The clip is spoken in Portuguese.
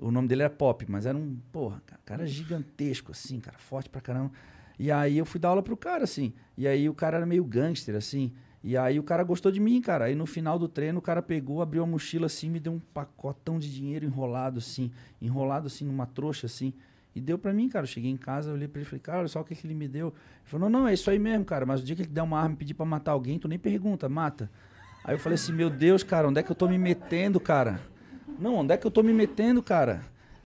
O nome dele era Pop, mas era um, porra, cara gigantesco, assim, cara, forte pra caramba. E aí eu fui dar aula pro cara, assim. E aí o cara era meio gangster, assim. E aí o cara gostou de mim, cara. Aí no final do treino o cara pegou, abriu a mochila assim, me deu um pacotão de dinheiro enrolado assim, enrolado assim numa trouxa assim. E deu para mim, cara. Eu cheguei em casa, olhei pra ele e falei, cara, olha só o que, que ele me deu. Ele falou, não, não, é isso aí mesmo, cara. Mas o dia que ele der uma arma e pedir pra matar alguém, tu nem pergunta, mata. Aí eu falei assim, meu Deus, cara, onde é que eu tô me metendo, cara? Não, onde é que eu tô me metendo, cara?